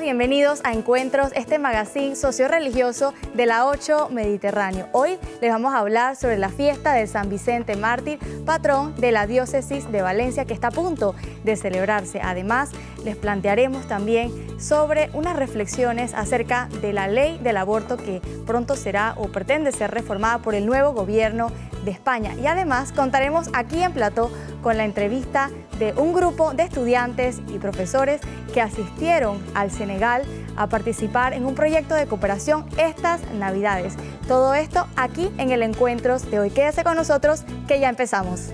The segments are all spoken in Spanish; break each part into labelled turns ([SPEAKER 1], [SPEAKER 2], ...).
[SPEAKER 1] bienvenidos a Encuentros, este magazine socio-religioso de la 8 Mediterráneo. Hoy les vamos a hablar sobre la fiesta de San Vicente Mártir, patrón de la diócesis de Valencia, que está a punto de celebrarse. Además, les plantearemos también sobre unas reflexiones acerca de la ley del aborto que pronto será o pretende ser reformada por el nuevo gobierno de España. Y además contaremos aquí en Plató con la entrevista de un grupo de estudiantes y profesores que asistieron al Senegal a participar en un proyecto de cooperación estas Navidades. Todo esto aquí en el Encuentros de hoy. Quédese con nosotros que ya empezamos.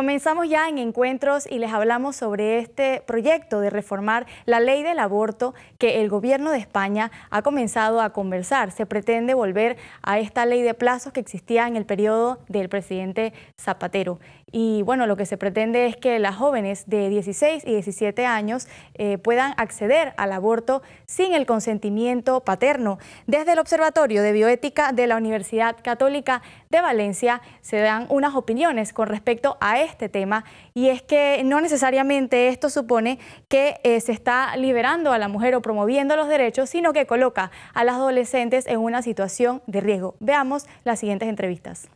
[SPEAKER 1] Comenzamos ya en encuentros y les hablamos sobre este proyecto de reformar la ley del aborto que el gobierno de España ha comenzado a conversar. Se pretende volver a esta ley de plazos que existía en el periodo del presidente Zapatero. Y bueno, lo que se pretende es que las jóvenes de 16 y 17 años eh, puedan acceder al aborto sin el consentimiento paterno. Desde el Observatorio de Bioética de la Universidad Católica de Valencia se dan unas opiniones con respecto a este tema y es que no necesariamente esto supone que eh, se está liberando a la mujer o promoviendo los derechos, sino que coloca a las adolescentes en una situación de riesgo. Veamos las siguientes entrevistas.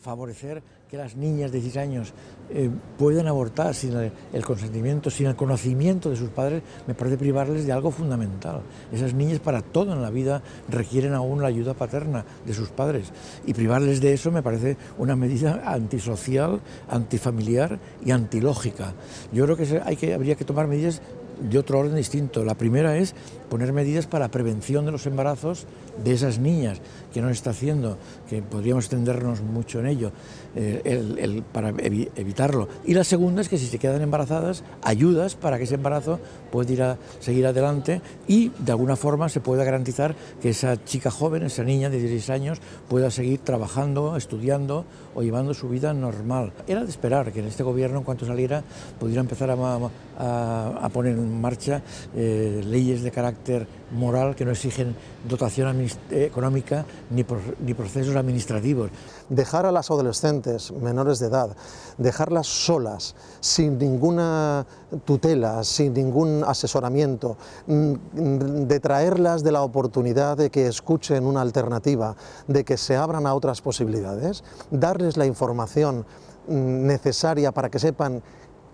[SPEAKER 2] Favorecer que las niñas de 16 años eh, puedan abortar sin el consentimiento, sin el conocimiento de sus padres, me parece privarles de algo fundamental. Esas niñas para todo en la vida requieren aún la ayuda paterna de sus padres y privarles de eso me parece una medida antisocial, antifamiliar y antilógica. Yo creo que, hay que habría que tomar medidas de otro orden distinto. La primera es poner medidas para prevención de los embarazos de esas niñas que no está haciendo, que podríamos extendernos mucho en ello eh, para evitarlo. Y la segunda es que si se quedan embarazadas, ayudas para que ese embarazo pueda seguir adelante y de alguna forma se pueda garantizar que esa chica joven, esa niña de 16 años, pueda seguir trabajando, estudiando o llevando su vida normal. Era de esperar que en este gobierno, en cuanto saliera, pudiera empezar a, poner en marcha eh, leyes de carácter moral que no exigen dotación administrativa eh, económica ni, ni procesos administrativos. Dejar a las adolescentes menores de edad, dejarlas solas, sin ninguna tutela, sin ningún asesoramiento, mm, detraerlas de la oportunidad de que escuchen una alternativa, de que se abran a otras posibilidades, darles la información mm, necesaria para que sepan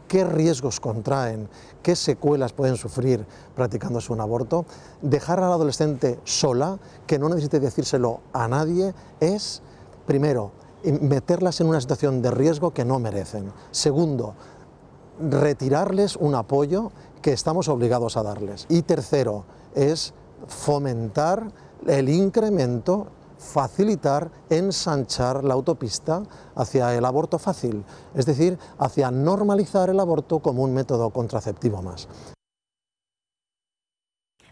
[SPEAKER 2] qué riesgos contraen, qué secuelas pueden sufrir practicándose un aborto, dejar a la adolescente sola, que no necesite decírselo a nadie, es, primero, meterlas en una situación de riesgo que no merecen. Segundo, retirarles un apoyo que estamos obligados a darles. Y tercero, es fomentar el incremento facilitar, ensanchar la autopista hacia el aborto fácil, es decir, hacia normalizar el aborto como un método contraceptivo más.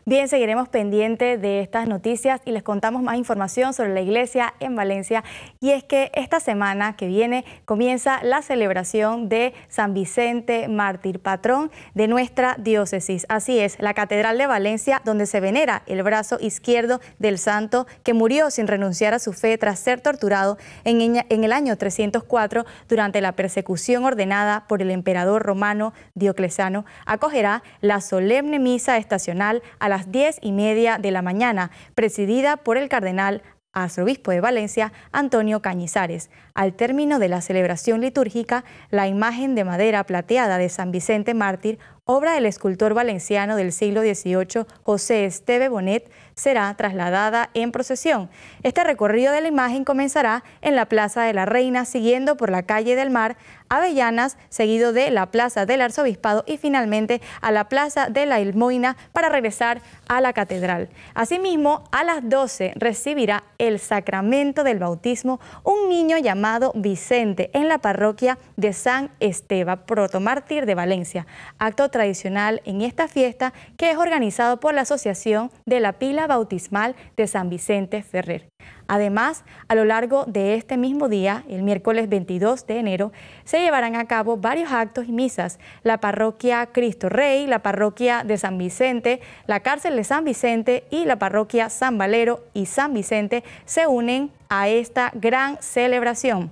[SPEAKER 1] Bien, seguiremos pendiente de estas noticias y les contamos más información sobre la iglesia en Valencia. Y es que esta semana que viene comienza la celebración de San Vicente Mártir, patrón de nuestra diócesis. Así es, la Catedral de Valencia, donde se venera el brazo izquierdo del santo que murió sin renunciar a su fe tras ser torturado en, el año 304 durante la persecución ordenada por el emperador romano Dioclesiano, acogerá la solemne misa estacional a las diez y media de la mañana, presidida por el cardenal arzobispo de Valencia, Antonio Cañizares. Al término de la celebración litúrgica, la imagen de madera plateada de San Vicente Mártir, obra del escultor valenciano del siglo XVIII José Esteve Bonet, será trasladada en procesión. Este recorrido de la imagen comenzará en la Plaza de la Reina, siguiendo por la calle del Mar, Avellanas, seguido de la Plaza del Arzobispado y finalmente a la Plaza de la Ilmoina para regresar a la Catedral. Asimismo, a las 12 recibirá el sacramento del bautismo un niño llamado Vicente en la parroquia de San Esteba, protomártir de Valencia, acto tradicional en esta fiesta que es organizado por la Asociación de la Pila bautismal de San Vicente Ferrer. Además, a lo largo de este mismo día, el miércoles 22 de enero, se llevarán a cabo varios actos y misas. La parroquia Cristo Rey, la parroquia de San Vicente, la cárcel de San Vicente y la parroquia San Valero y San Vicente se unen a esta gran celebración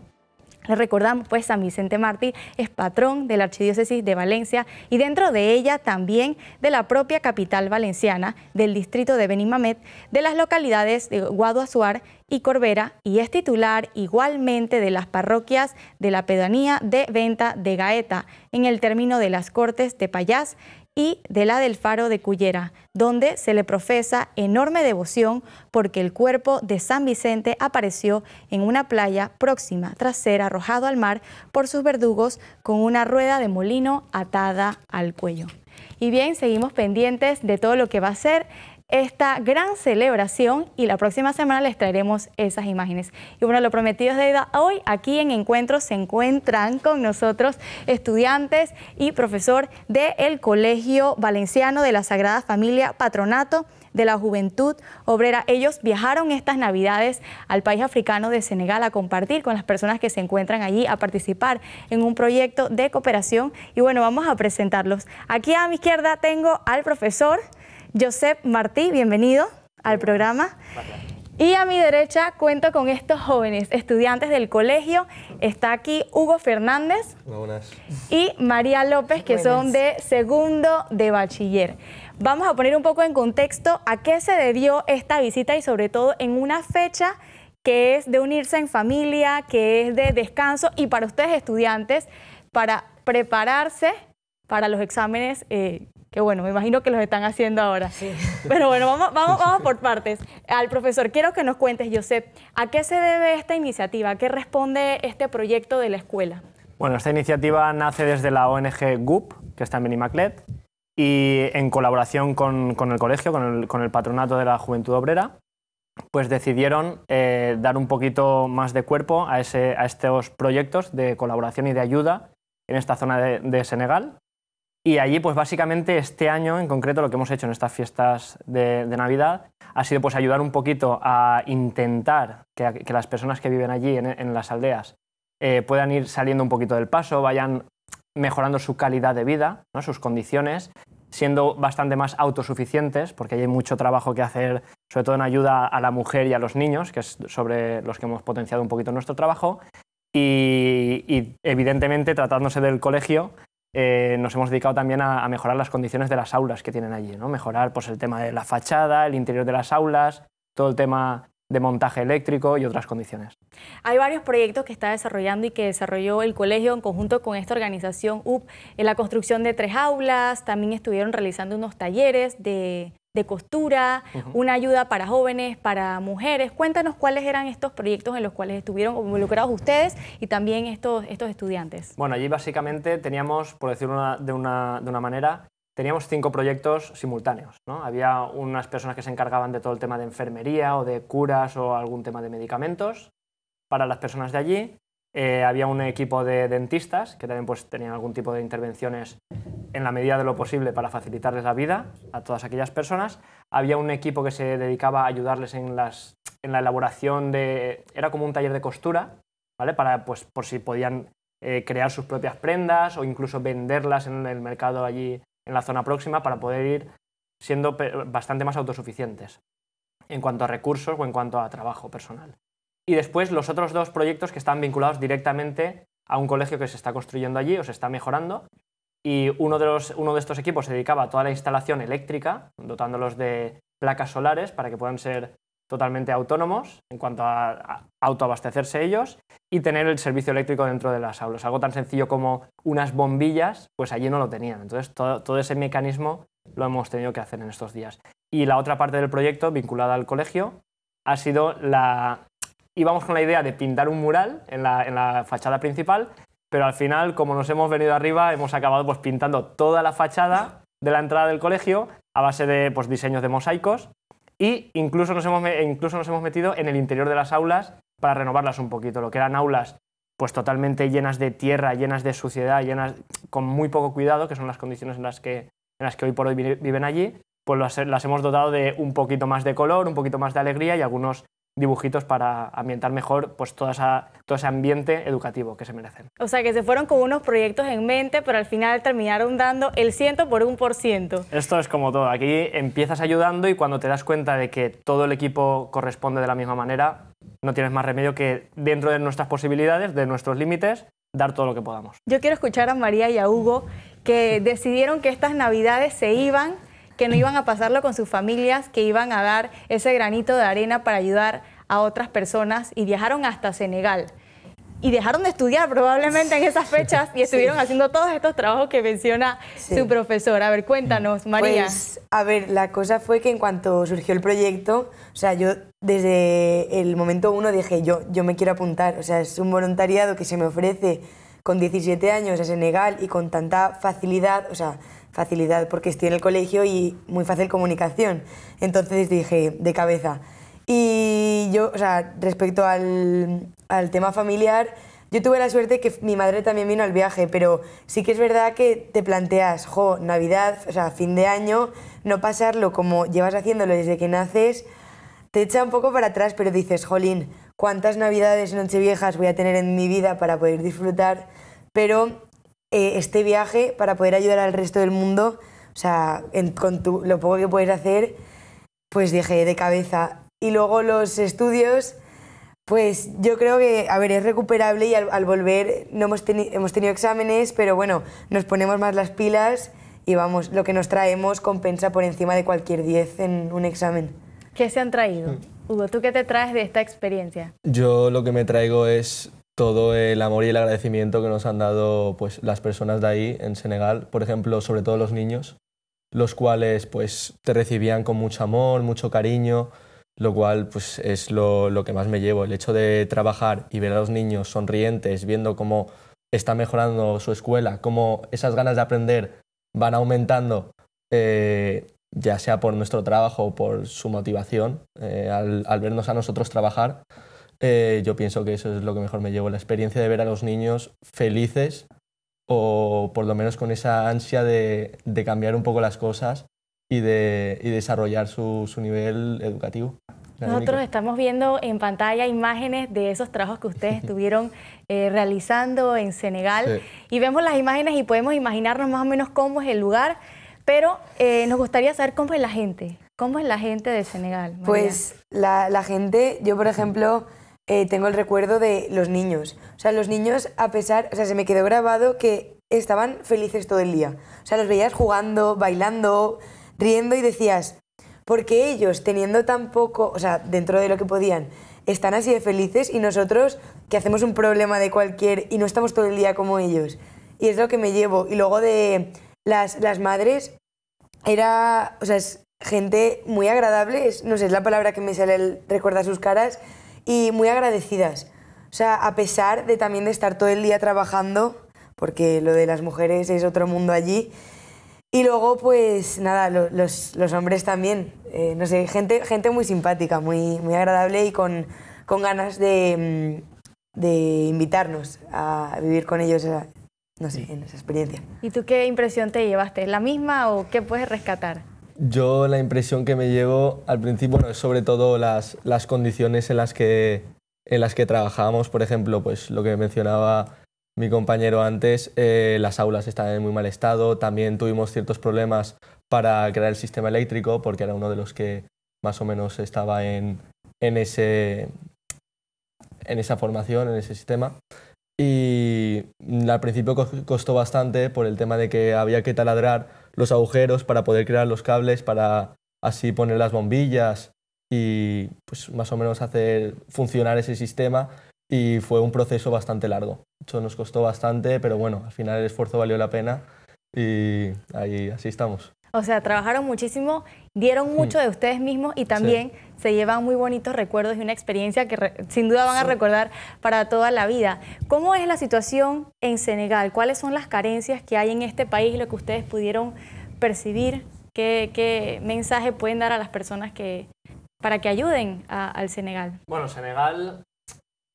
[SPEAKER 1] recordamos, pues San Vicente Martí es patrón de la Archidiócesis de Valencia y dentro de ella también de la propia capital valenciana, del distrito de Benimamet, de las localidades de Guaduazuar y Corbera y es titular igualmente de las parroquias de la pedanía de Venta de Gaeta en el término de las Cortes de Payás y de la del Faro de Cullera, donde se le profesa enorme devoción porque el cuerpo de San Vicente apareció en una playa próxima tras ser arrojado al mar por sus verdugos con una rueda de molino atada al cuello. Y bien, seguimos pendientes de todo lo que va a ser esta gran celebración y la próxima semana les traeremos esas imágenes. Y bueno, lo prometido es deuda. Hoy aquí en Encuentro se encuentran con nosotros estudiantes y profesor del Colegio Valenciano de la Sagrada Familia Patronato de la Juventud Obrera. Ellos viajaron estas Navidades al país africano de Senegal a compartir con las personas que se encuentran allí, a participar en un proyecto de cooperación. Y bueno, vamos a presentarlos. Aquí a mi izquierda tengo al profesor. Josep Martí, bienvenido al programa. Y a mi derecha cuento con estos jóvenes estudiantes del colegio. Está aquí Hugo Fernández y María López, que son de segundo de bachiller. Vamos a poner un poco en contexto a qué se debió esta visita y sobre todo en una fecha que es de unirse en familia, que es de descanso y para ustedes estudiantes, para prepararse para los exámenes eh, que bueno, me imagino que los están haciendo ahora. Sí. Pero bueno, vamos, por partes. Al profesor, quiero que nos cuentes, Josep, ¿a qué se debe esta iniciativa? ¿A qué responde este proyecto de la escuela?
[SPEAKER 3] Bueno, esta iniciativa nace desde la ONG GUP, que está en Benimaclet, y en colaboración con, el colegio, con el, patronato de la Juventud Obrera, pues decidieron eh, dar un poquito más de cuerpo a, estos proyectos de colaboración y de ayuda en esta zona de Senegal, y allí, pues básicamente este año en concreto lo que hemos hecho en estas fiestas de, Navidad ha sido pues ayudar un poquito a intentar que, las personas que viven allí en, las aldeas eh, puedan ir saliendo un poquito del paso, vayan mejorando su calidad de vida, ¿no? sus condiciones, siendo bastante más autosuficientes, porque hay mucho trabajo que hacer, sobre todo en ayuda a la mujer y a los niños, que es sobre los que hemos potenciado un poquito nuestro trabajo, y, evidentemente tratándose del colegio eh, nos hemos dedicado también a, mejorar las condiciones de las aulas que tienen allí, ¿no? mejorar pues, el tema de la fachada, el interior de las aulas, todo el tema de montaje eléctrico y otras condiciones.
[SPEAKER 1] Hay varios proyectos que está desarrollando y que desarrolló el colegio en conjunto con esta organización UP, en la construcción de tres aulas, también estuvieron realizando unos talleres de de costura, una ayuda para jóvenes, para mujeres. Cuéntanos cuáles eran estos proyectos en los cuales estuvieron involucrados ustedes y también estos, estos estudiantes.
[SPEAKER 3] Bueno, allí básicamente teníamos, por decirlo de, una, de una manera, teníamos cinco proyectos simultáneos. ¿no? Había unas personas que se encargaban de todo el tema de enfermería o de curas o algún tema de medicamentos para las personas de allí. Eh, había un equipo de dentistas que también pues, tenían algún tipo de intervenciones en la medida de lo posible para facilitarles la vida a todas aquellas personas. Había un equipo que se dedicaba a ayudarles en, la elaboración de... Era como un taller de costura, Para, pues, por si podían eh, crear sus propias prendas o incluso venderlas en el mercado allí en la zona próxima para poder ir siendo bastante más autosuficientes en cuanto a recursos o en cuanto a trabajo personal y después los otros dos proyectos que están vinculados directamente a un colegio que se está construyendo allí o se está mejorando. Y uno de, los, uno de estos equipos se dedicaba a toda la instalación eléctrica, dotándolos de placas solares para que puedan ser totalmente autónomos en cuanto a, autoabastecerse ellos y tener el servicio eléctrico dentro de las aulas. Algo tan sencillo como unas bombillas, pues allí no lo tenían. Entonces, todo, todo ese mecanismo lo hemos tenido que hacer en estos días. Y la otra parte del proyecto, vinculada al colegio, ha sido la, íbamos con la idea de pintar un mural en la, fachada principal, pero al final, como nos hemos venido arriba, hemos acabado pues, pintando toda la fachada de la entrada del colegio a base de pues, diseños de mosaicos y incluso nos, hemos, incluso nos hemos metido en el interior de las aulas para renovarlas un poquito, lo que eran aulas pues totalmente llenas de tierra, llenas de suciedad, llenas con muy poco cuidado, que son las condiciones en las que, en las que hoy por hoy viven allí, pues las hemos dotado de un poquito más de color, un poquito más de alegría y algunos dibujitos para ambientar mejor pues todo ese ambiente educativo que se merecen.
[SPEAKER 1] O sea, que se fueron con unos proyectos en mente, pero al final terminaron dando el ciento por un por ciento.
[SPEAKER 3] Esto es como todo, aquí empiezas ayudando y cuando te das cuenta de que todo el equipo corresponde de la misma manera, no tienes más remedio que dentro de nuestras posibilidades, de nuestros límites, dar todo lo que podamos.
[SPEAKER 1] Yo quiero escuchar a María y a Hugo que decidieron que estas navidades se iban que no iban a pasarlo con sus familias, que iban a dar ese granito de arena para ayudar a otras personas y viajaron hasta Senegal. Y dejaron de estudiar probablemente en esas fechas y estuvieron haciendo todos estos trabajos que menciona su profesora. A ver, cuéntanos, mm. María. Pues,
[SPEAKER 4] a ver, la cosa fue que en cuanto surgió el proyecto, o sea, yo desde el momento uno dije, yo, yo me quiero apuntar, o sea, es un voluntariado que se me ofrece con 17 años a Senegal y con tanta facilidad, o sea, facilidad porque estoy en el colegio y muy fácil comunicación. Entonces dije, de cabeza. Y yo, o sea, respecto al, al tema familiar, yo tuve la suerte que mi madre también vino al viaje, pero sí que es verdad que te planteas, jo, Navidad, o sea, fin de año, no pasarlo como llevas haciéndolo desde que naces, te echa un poco para atrás, pero dices, jolín, cuántas navidades y nocheviejas voy a tener en mi vida para poder disfrutar, pero eh, este viaje para poder ayudar al resto del mundo, o sea, con lo poco que puedes hacer, pues dije de cabeza. Y luego los estudios, pues yo creo que, a ver, es recuperable y al, volver no hemos, tenido exámenes, pero bueno, nos ponemos más las pilas y vamos, lo que nos traemos compensa por encima de cualquier 10 en un examen. ¿Qué se han traído? Mm. Hugo,
[SPEAKER 1] ¿tú qué te traes de esta experiencia?
[SPEAKER 5] Yo lo que me traigo es todo el amor y el agradecimiento que nos han dado pues, las personas de ahí en Senegal, por ejemplo, sobre todo los niños, los cuales pues, te recibían con mucho amor, mucho cariño, lo cual pues, es lo, que más me llevo, el hecho de trabajar y ver a los niños sonrientes, viendo cómo está mejorando su escuela, cómo esas ganas de aprender van aumentando eh, ya sea por nuestro trabajo o por su motivación, eh, al, vernos a nosotros trabajar, eh, yo pienso que eso es lo que mejor me llevo, la experiencia de ver a los niños felices o por lo menos con esa ansia de, cambiar un poco las cosas y de desarrollar su, nivel educativo.
[SPEAKER 1] Nosotros estamos viendo en pantalla imágenes de esos trabajos que ustedes estuvieron eh, realizando en Senegal y vemos las imágenes y podemos imaginarnos más o menos cómo es el lugar. Pero eh, nos gustaría saber cómo es la gente. ¿Cómo es la gente de Senegal? Pues
[SPEAKER 4] la, gente, yo por ejemplo, eh, tengo el recuerdo de los niños. O sea, los niños, a pesar, o sea, se me quedó grabado que estaban felices todo el día. O sea, los veías jugando, bailando, riendo y decías, porque ellos teniendo tan poco, o sea, dentro de lo que podían, están así de felices y nosotros que hacemos un problema de cualquier y no estamos todo el día como ellos. Y es lo que me llevo. Y luego de las, madres era, sea, gente muy agradable, no sé, es la palabra que me sale recuerda sus caras, y muy agradecidas. O sea, a pesar de también de estar todo el día trabajando, porque lo de las mujeres es otro mundo allí, y luego, pues nada, los, hombres también, eh, no sé, gente, gente muy simpática, muy, muy agradable y con, ganas de, mm, de invitarnos a vivir con ellos no sé, en esa experiencia.
[SPEAKER 1] ¿Y tú qué impresión te llevaste? ¿La misma o qué puedes rescatar?
[SPEAKER 5] Yo la impresión que me llevo al principio, bueno, es sobre todo las, las condiciones en las, que, en las que trabajábamos, por ejemplo, pues lo que mencionaba mi compañero antes, eh, las aulas estaban en muy mal estado, también tuvimos ciertos problemas para crear el sistema eléctrico, porque era uno de los que más o menos estaba en, en, ese, en esa formación, en ese sistema y al principio costó bastante por el tema de que había que taladrar los agujeros para poder crear los cables para así poner las bombillas y pues más o menos hacer funcionar ese sistema y fue un proceso bastante largo. Eso nos costó bastante, pero bueno, al final el esfuerzo valió la pena y ahí así estamos.
[SPEAKER 1] O sea, trabajaron muchísimo, dieron hmm. mucho de ustedes mismos y también se llevan muy bonitos recuerdos y una experiencia que sin duda van a recordar para toda la vida. ¿Cómo es la situación en Senegal? ¿Cuáles son las carencias que hay en este país, lo que ustedes pudieron percibir? ¿Qué, mensaje pueden dar a las personas para que ayuden al Senegal? Bueno,
[SPEAKER 3] Senegal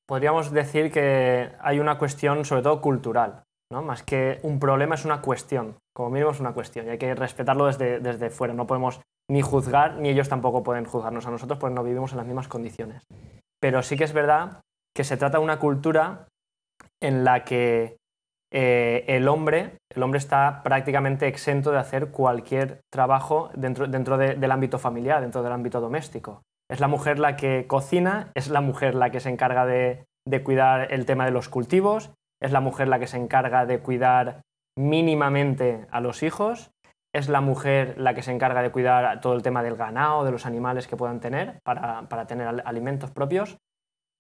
[SPEAKER 3] podríamos decir que hay una cuestión sobre todo cultural. ¿no? Más que un problema es una cuestión, como mínimo es una cuestión, y hay que respetarlo desde, fuera, no podemos ni juzgar, ni ellos tampoco pueden juzgarnos a nosotros porque no vivimos en las mismas condiciones. Pero sí que es verdad que se trata de una cultura en la que eh, el, hombre, el hombre está prácticamente exento de hacer cualquier trabajo dentro, dentro del ámbito familiar, dentro del ámbito doméstico. Es la mujer la que cocina, es la mujer la que se encarga de, de cuidar el tema de los cultivos, es la mujer la que se encarga de cuidar mínimamente a los hijos, es la mujer la que se encarga de cuidar todo el tema del ganado, de los animales que puedan tener para, tener alimentos propios,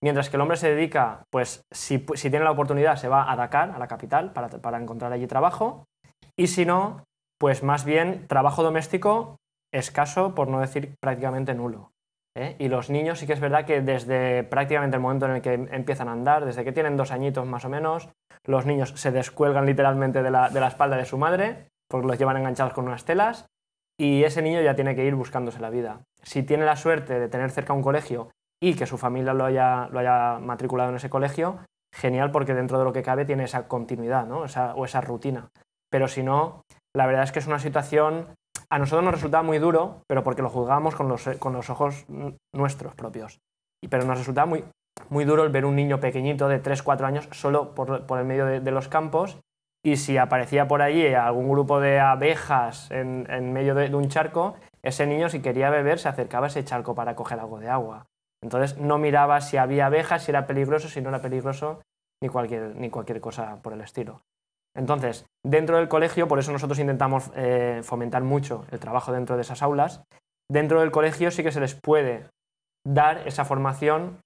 [SPEAKER 3] mientras que el hombre se dedica, pues si, tiene la oportunidad se va a Dakar, a la capital, para, para encontrar allí trabajo, y si no, pues más bien trabajo doméstico escaso, por no decir prácticamente nulo. ¿eh? Y los niños sí que es verdad que desde prácticamente el momento en el que empiezan a andar, desde que tienen dos añitos más o menos, los niños se descuelgan literalmente de la, espalda de su madre, porque los llevan enganchados con unas telas, y ese niño ya tiene que ir buscándose la vida. Si tiene la suerte de tener cerca un colegio y que su familia lo haya, lo haya matriculado en ese colegio, genial porque dentro de lo que cabe tiene esa continuidad o esa rutina. Pero si no, la verdad es que es una situación a nosotros nos resultaba muy duro, pero porque lo juzgábamos con los, ojos nuestros propios. Y, pero nos resultaba muy, muy duro el ver un niño pequeñito de 3, 4 años solo por, el medio de, los campos. Y si aparecía por allí algún grupo de abejas en, medio de, un charco, ese niño si quería beber se acercaba a ese charco para coger algo de agua. Entonces no miraba si había abejas, si era peligroso, si no era peligroso, ni cualquier, ni cualquier cosa por el estilo. Entonces, dentro del colegio, por eso nosotros intentamos eh, fomentar mucho el trabajo dentro de esas aulas, dentro del colegio sí que se les puede dar esa formación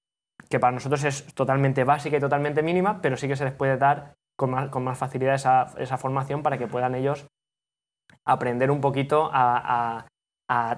[SPEAKER 3] que para nosotros es totalmente básica y totalmente mínima, pero sí que se les puede dar con más, facilidad esa, formación para que puedan ellos aprender un poquito a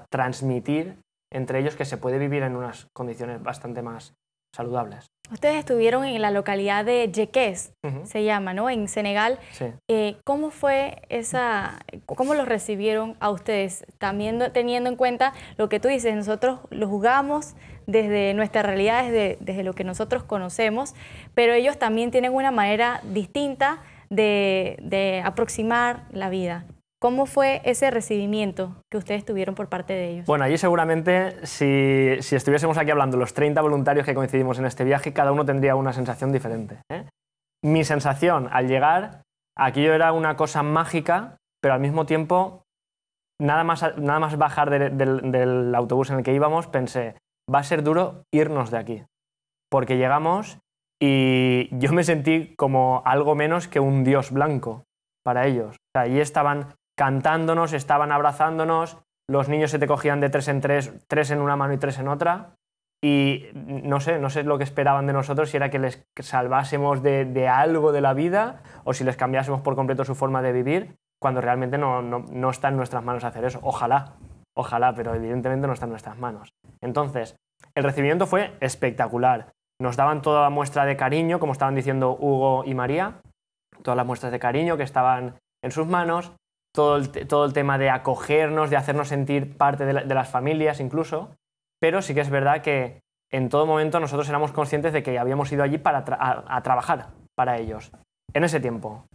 [SPEAKER 3] transmitir entre ellos que se puede vivir en unas condiciones bastante más saludables.
[SPEAKER 1] Ustedes estuvieron en la localidad de Yeques, se llama, ¿no? En Senegal. Sí. Eh, ¿Cómo fue esa, cómo los recibieron a ustedes? También teniendo en cuenta lo que tú dices, nosotros lo jugamos desde nuestra realidad, desde, lo que nosotros conocemos, pero ellos también tienen una manera distinta de, de aproximar la vida. ¿Cómo fue ese recibimiento que ustedes tuvieron por parte de ellos?
[SPEAKER 3] Bueno, allí seguramente si, estuviésemos aquí hablando los 30 voluntarios que coincidimos en este viaje, cada uno tendría una sensación diferente. ¿eh? Mi sensación al llegar, aquello era una cosa mágica, pero al mismo tiempo, nada más, nada más bajar del autobús en el que íbamos, pensé, va a ser duro irnos de aquí, porque llegamos y yo me sentí como algo menos que un dios blanco para ellos. allí estaban cantándonos, estaban abrazándonos, los niños se te cogían de tres en tres, tres en una mano y tres en otra. Y no sé, no sé lo que esperaban de nosotros, si era que les salvásemos de, algo de la vida o si les cambiásemos por completo su forma de vivir, cuando realmente no, no, no está en nuestras manos hacer eso. Ojalá, ojalá, pero evidentemente no está en nuestras manos. Entonces, el recibimiento fue espectacular. Nos daban toda la muestra de cariño, como estaban diciendo Hugo y María, todas las muestras de cariño que estaban en sus manos, todo el, tema de acogernos, de hacernos sentir parte de, las familias incluso, pero sí que es verdad que en todo momento nosotros éramos conscientes de que habíamos ido allí para a, trabajar para ellos. En ese tiempo.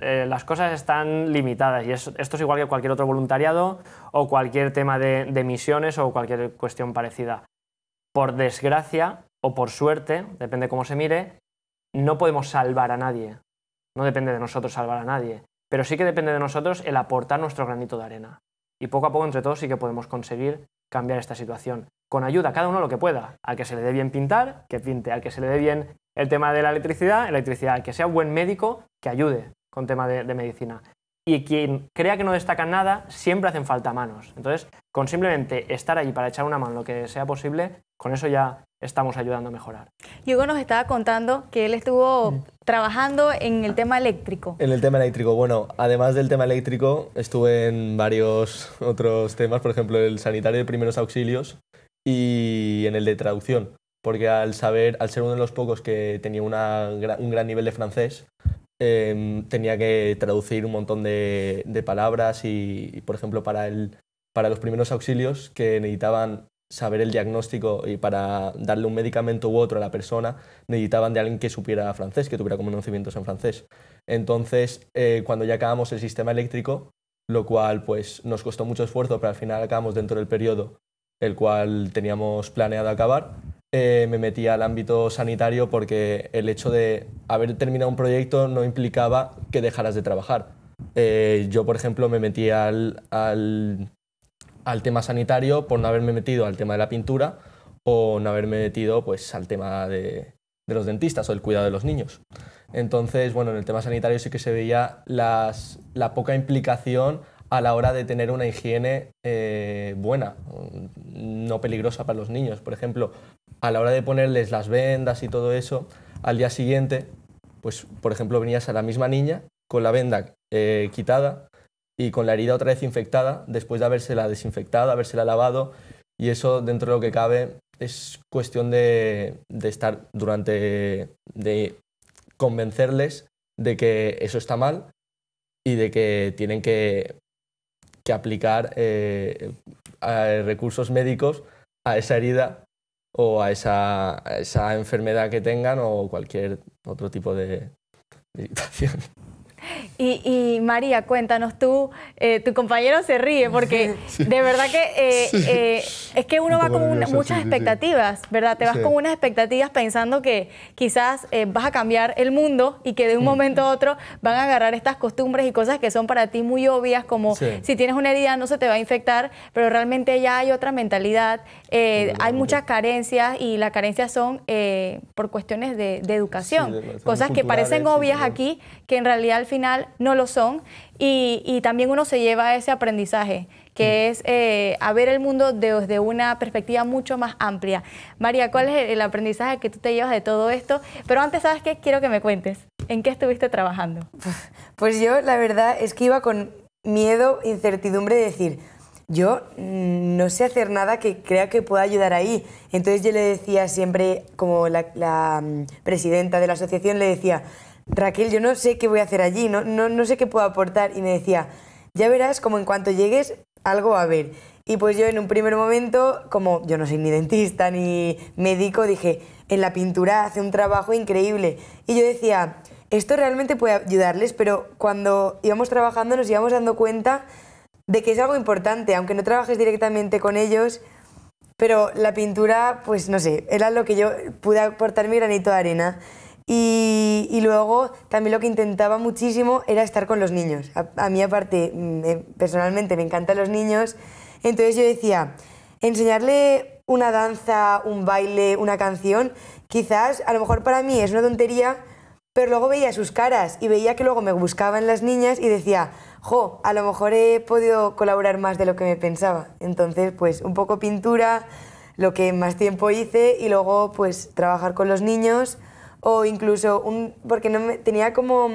[SPEAKER 3] Eh, las cosas están limitadas y esto es igual que cualquier otro voluntariado o cualquier tema de, de, misiones o cualquier cuestión parecida. Por desgracia o por suerte, depende cómo se mire, no podemos salvar a nadie. No depende de nosotros salvar a nadie pero sí que depende de nosotros el aportar nuestro granito de arena. Y poco a poco entre todos sí que podemos conseguir cambiar esta situación. Con ayuda, cada uno lo que pueda. Al que se le dé bien pintar, que pinte. Al que se le dé bien el tema de la electricidad, electricidad. Al que sea buen médico, que ayude con tema de, medicina. Y quien crea que no destaca nada, siempre hacen falta manos. Entonces, con simplemente estar allí para echar una mano lo que sea posible, con eso ya estamos ayudando a mejorar.
[SPEAKER 1] Hugo nos estaba contando que él estuvo mm. trabajando en el tema eléctrico. En el
[SPEAKER 5] tema eléctrico, bueno, además del tema eléctrico, estuve en varios otros temas, por ejemplo, el sanitario de primeros auxilios y en el de traducción, porque al saber, al ser uno de los pocos que tenía un gran nivel de francés, em, tenía que traducir un montón de, palabras y, y, por ejemplo, para el para los primeros auxilios que necesitaban saber el diagnóstico y para darle un medicamento u otro a la persona necesitaban de alguien que supiera francés, que tuviera conocimientos en francés. Entonces, eh, cuando ya acabamos el sistema eléctrico, lo cual pues nos costó mucho esfuerzo, pero al final acabamos dentro del periodo el cual teníamos planeado acabar, eh, me metí al ámbito sanitario porque el hecho de haber terminado un proyecto no implicaba que dejaras de trabajar. Eh, yo, por ejemplo, me metí al al tema sanitario por no haberme metido al tema de la pintura o no haberme metido pues, al tema de, los dentistas o el cuidado de los niños. Entonces, bueno, en el tema sanitario sí que se veía la poca implicación a la hora de tener una higiene eh, buena, mm, no peligrosa para los niños. Por ejemplo, a la hora de ponerles las vendas y todo eso, al día siguiente, pues, por ejemplo, venías a la misma niña con la venda eh, quitada y con la herida otra vez infectada, después de habérsela desinfectado, habérsela lavado, y eso dentro de lo que cabe es cuestión de, estar durante, de convencerles de que eso está mal y de que tienen que, que aplicar eh, recursos médicos a esa herida o a esa, esa enfermedad que tengan o cualquier otro tipo de, de situación.
[SPEAKER 1] Y, María, cuéntanos tú, eh, tu compañero se ríe porque de verdad que eh, eh, es que uno va con muchas expectativas, ¿verdad? Te vas con unas expectativas pensando que quizás vas a cambiar el mundo y que de un mm. momento a otro van a agarrar estas costumbres y cosas que son para ti muy obvias, como si tienes una herida no se te va a infectar, pero realmente ya hay otra mentalidad, hay muchas carencias y las carencias son por cuestiones de, educación, cosas que parecen obvias aquí, que en realidad al final no lo son y, también uno se lleva ese aprendizaje que mm. es eh, a ver el mundo desde una perspectiva mucho más amplia. María, ¿cuál es el aprendizaje que tú te llevas de todo esto? Pero antes, ¿sabes qué? Quiero que me cuentes. ¿En qué estuviste trabajando? Pues,
[SPEAKER 4] pues yo la verdad es que iba con miedo, incertidumbre de decir, yo no sé hacer nada que crea que pueda ayudar ahí. Entonces yo le decía siempre, como la, la mm, presidenta de la asociación, le decía, Raquel, yo no sé qué voy a hacer allí, no, sé qué puedo aportar. Y me decía, ya verás como en cuanto llegues algo va a haber. Y pues yo en un primer momento, como yo no soy ni dentista ni médico, dije, en la pintura hace un trabajo increíble. Y yo decía, esto realmente puede ayudarles, pero cuando íbamos trabajando nos íbamos dando cuenta de que es algo importante, aunque no trabajes directamente con ellos, pero la pintura, pues no sé, era lo que yo pude aportar mi granito de arena. Y, luego también lo que intentaba muchísimo era estar con los niños. A, mí aparte, mm, eh, personalmente me encantan los niños. Entonces yo decía, enseñarle una danza, un baile, una canción, quizás a lo mejor para mí es una tontería, pero luego veía sus caras y veía que luego me buscaban las niñas y decía, jo, a lo mejor he podido colaborar más de lo que me pensaba. Entonces, pues un poco pintura, lo que más tiempo hice y luego pues trabajar con los niños o incluso un, porque no tenía como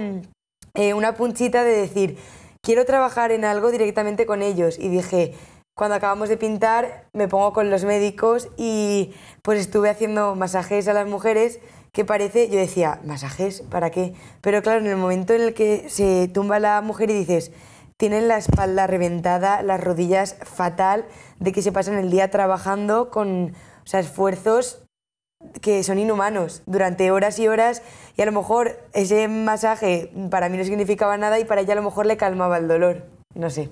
[SPEAKER 4] eh, una punchita de decir, quiero trabajar en algo directamente con ellos y dije, cuando acabamos de pintar me pongo con los médicos y pues estuve haciendo masajes a las mujeres que parece, yo decía, masajes, ¿para qué? Pero claro, en el momento en el que se tumba la mujer y dices, tienen la espalda reventada, las rodillas fatal, de que se pasan el día trabajando con esfuerzos que son inhumanos durante horas y horas y a lo mejor ese masaje para mí no significaba nada y para ella a lo mejor le calmaba el dolor. No sé.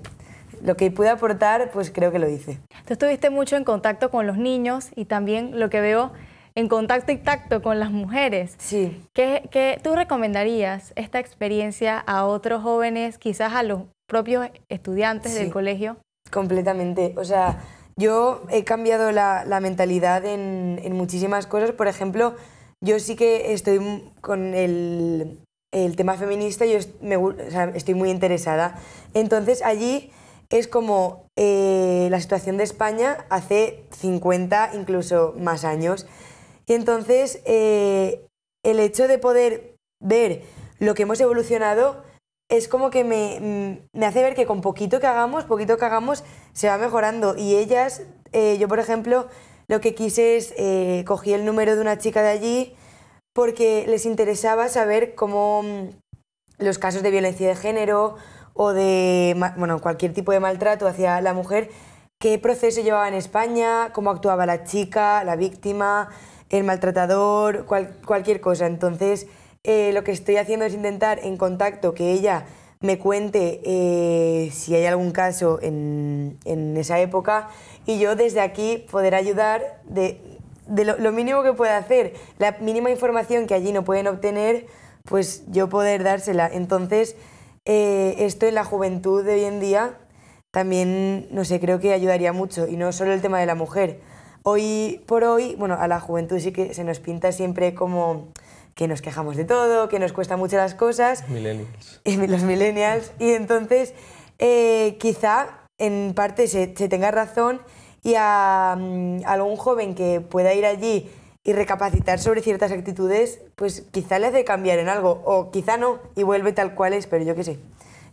[SPEAKER 4] Lo que pude aportar, pues creo que lo hice. Tú estuviste mucho en contacto con los niños y también
[SPEAKER 1] lo que veo en contacto y tacto con las mujeres. Sí. ¿Qué, tú recomendarías esta experiencia a otros jóvenes, quizás a los propios estudiantes del
[SPEAKER 4] colegio? Completamente. O sea, yo he cambiado la, mentalidad en, muchísimas cosas. Por ejemplo, yo sí que estoy con el, tema feminista, y estoy muy interesada. Entonces allí es como eh, la situación de España hace 50, incluso más años. Y entonces eh, el hecho de poder ver lo que hemos evolucionado es como que mm, me, hace ver que con poquito que hagamos, poquito que hagamos, se va mejorando. Y ellas, eh, yo por ejemplo, lo que quise es, eh, cogí el número de una chica de allí porque les interesaba saber cómo mm, los casos de violencia de género o de bueno, cualquier tipo de maltrato hacia la mujer, qué proceso llevaba en España, cómo actuaba la chica, la víctima, el maltratador, cualquier cosa. Entonces, eh, lo que estoy haciendo es intentar en contacto que ella me cuente eh, si hay algún caso en, en, esa época y yo desde aquí poder ayudar de, de lo, mínimo que pueda hacer, la mínima información que allí no pueden obtener, pues yo poder dársela. Entonces, eh, esto en la juventud de hoy en día también, no sé, creo que ayudaría mucho y no solo el tema de la mujer. Hoy por hoy, bueno, a la juventud sí que se nos pinta siempre como que nos quejamos de todo, que nos cuesta mucho las cosas.
[SPEAKER 5] Millennials.
[SPEAKER 4] Los millennials. Y entonces, eh, quizá en parte se, tenga razón y a, mm, algún joven que pueda ir allí y recapacitar sobre ciertas actitudes, pues quizá le hace cambiar en algo, o quizá no, y vuelve tal cual es, pero yo qué sé.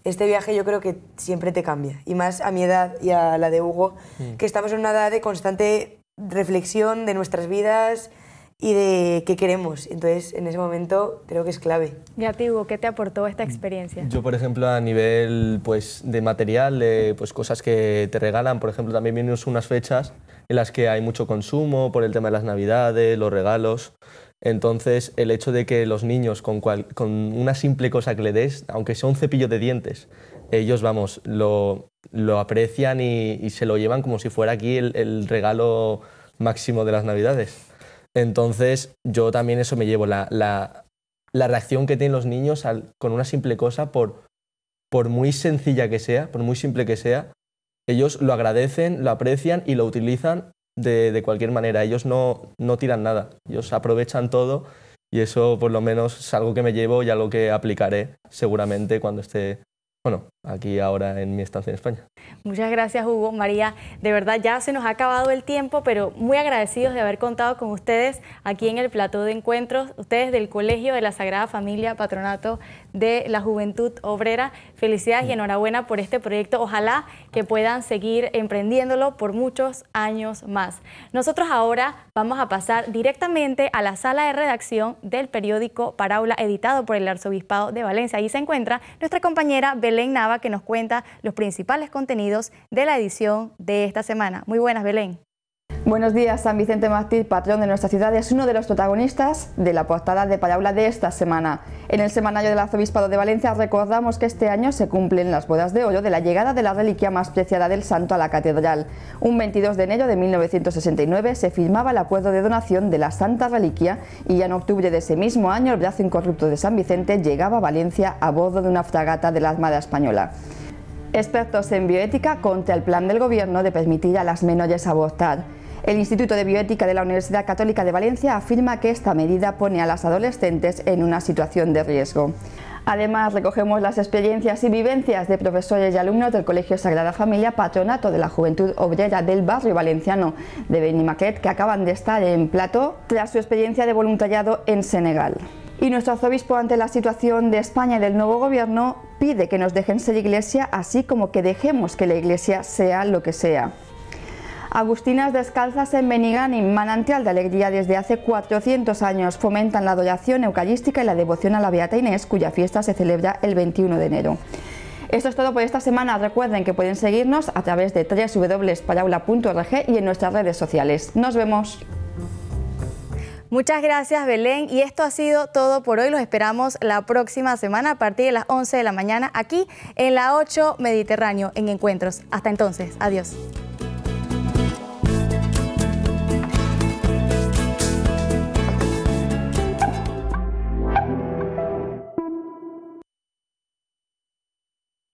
[SPEAKER 4] Este viaje yo creo que siempre te cambia, y más a mi edad y a la de Hugo, mm. que estamos en una edad de constante reflexión de nuestras vidas, y de qué queremos. Entonces, en ese momento creo que es clave. Y a ti, Hugo, ¿qué te aportó esta mm. experiencia? Yo,
[SPEAKER 5] por ejemplo, a nivel pues, de material, de pues cosas que te regalan, por ejemplo, también vienen unas fechas en las que hay mucho consumo por el tema de las navidades, los regalos. Entonces, el hecho de que los niños, con, con una simple cosa que le des, aunque sea un cepillo de dientes, ellos, vamos, lo, aprecian y, se lo llevan como si fuera aquí el regalo máximo de las navidades. Entonces, yo también eso me llevo, la, reacción que tienen los niños con una simple cosa, por, muy sencilla que sea, por muy simple que sea, ellos lo agradecen, lo aprecian y lo utilizan de, cualquier manera. Ellos no, no tiran nada, ellos aprovechan todo y eso por lo menos es algo que me llevo y algo que aplicaré seguramente cuando esté, bueno, aquí ahora en mi estancia en España.
[SPEAKER 1] Muchas gracias Hugo, María, de verdad ya se nos ha acabado el tiempo, pero muy agradecidos de haber contado con ustedes aquí en el plató de encuentros, ustedes del Colegio de la Sagrada Familia Patronato de la Juventud Obrera, felicidades y enhorabuena por este proyecto, ojalá que puedan seguir emprendiéndolo por muchos años más. Nosotros ahora vamos a pasar directamente a la sala de redacción del periódico Paráula editado por el Arzobispado de Valencia, ahí se encuentra nuestra compañera Belén Nava, que nos cuenta los principales contenidos de la edición de esta semana. Muy buenas, Belén.
[SPEAKER 6] Buenos días, San Vicente Martí, patrón de nuestra ciudad, es uno de los protagonistas de la portada de palabra de esta semana. En el semanario del Arzobispado de Valencia recordamos que este año se cumplen las bodas de oro de la llegada de la reliquia más preciada del santo a la catedral. Un 22 de enero de 1969 se firmaba el acuerdo de donación de la santa reliquia y en octubre de ese mismo año el brazo incorrupto de San Vicente llegaba a Valencia a bordo de una fragata de la Armada Española. Expertos en bioética contra el plan del Gobierno de permitir a las menores abortar. El Instituto de Bioética de la Universidad Católica de Valencia afirma que esta medida pone a las adolescentes en una situación de riesgo. Además, recogemos las experiencias y vivencias de profesores y alumnos del Colegio Sagrada Familia Patronato de la Juventud Obrera del Barrio Valenciano de Benimaclet, que acaban de estar en Plato tras su experiencia de voluntariado en Senegal. Y nuestro arzobispo, ante la situación de España y del nuevo gobierno, pide que nos dejen ser iglesia, así como que dejemos que la iglesia sea lo que sea. Agustinas descalzas en y manantial de alegría desde hace 400 años, fomentan la adoración eucarística y la devoción a la Beata Inés, cuya fiesta se celebra el 21 de enero. Esto es todo por esta semana. Recuerden que pueden seguirnos a través de www.paraula.org y en nuestras redes sociales. Nos vemos.
[SPEAKER 1] Muchas gracias, Belén. Y esto ha sido todo por hoy. Los esperamos la próxima semana a partir de las 11 de la mañana aquí en la 8 Mediterráneo, en Encuentros. Hasta entonces, adiós.